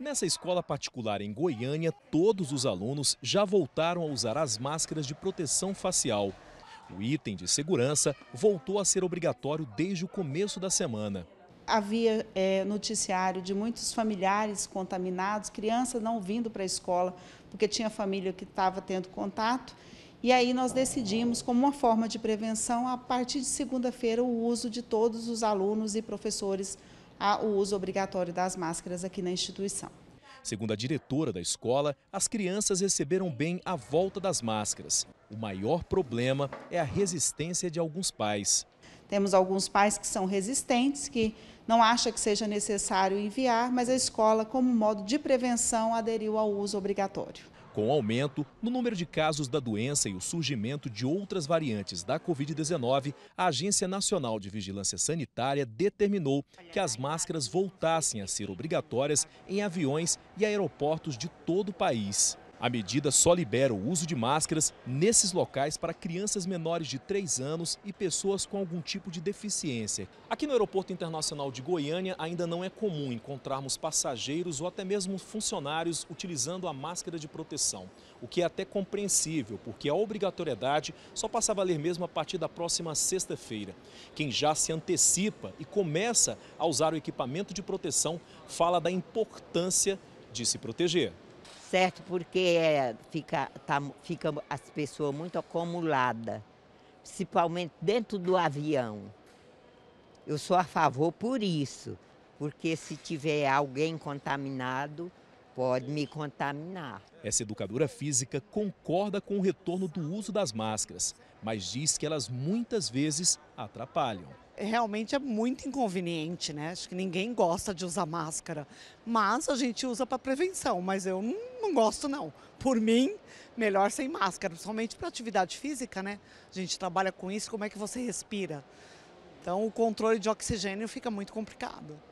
Nessa escola particular em Goiânia, todos os alunos já voltaram a usar as máscaras de proteção facial. O item de segurança voltou a ser obrigatório desde o começo da semana. Havia é, noticiário de muitos familiares contaminados, crianças não vindo para a escola porque tinha família que estava tendo contato. E aí nós decidimos, como uma forma de prevenção, a partir de segunda-feira, o uso de todos os alunos e professores o uso obrigatório das máscaras aqui na instituição. Segundo a diretora da escola, as crianças receberam bem a volta das máscaras. O maior problema é a resistência de alguns pais. Temos alguns pais que são resistentes, que não acha que seja necessário enviar, mas a escola, como modo de prevenção, aderiu ao uso obrigatório. Com o aumento no número de casos da doença e o surgimento de outras variantes da Covid-19, a Agência Nacional de Vigilância Sanitária determinou que as máscaras voltassem a ser obrigatórias em aviões e aeroportos de todo o país. A medida só libera o uso de máscaras nesses locais para crianças menores de 3 anos e pessoas com algum tipo de deficiência. Aqui no Aeroporto Internacional de Goiânia ainda não é comum encontrarmos passageiros ou até mesmo funcionários utilizando a máscara de proteção, o que é até compreensível, porque a obrigatoriedade só passa a valer mesmo a partir da próxima sexta-feira. Quem já se antecipa e começa a usar o equipamento de proteção fala da importância de se proteger certo? Porque é, fica, tá, fica as pessoas muito acumulada principalmente dentro do avião. Eu sou a favor por isso, porque se tiver alguém contaminado, pode me contaminar. Essa educadora física concorda com o retorno do uso das máscaras, mas diz que elas muitas vezes atrapalham. Realmente é muito inconveniente, né? Acho que ninguém gosta de usar máscara, mas a gente usa para prevenção, mas eu não, gosto não. Por mim, melhor sem máscara, principalmente para atividade física, né? A gente trabalha com isso, como é que você respira? Então, o controle de oxigênio fica muito complicado.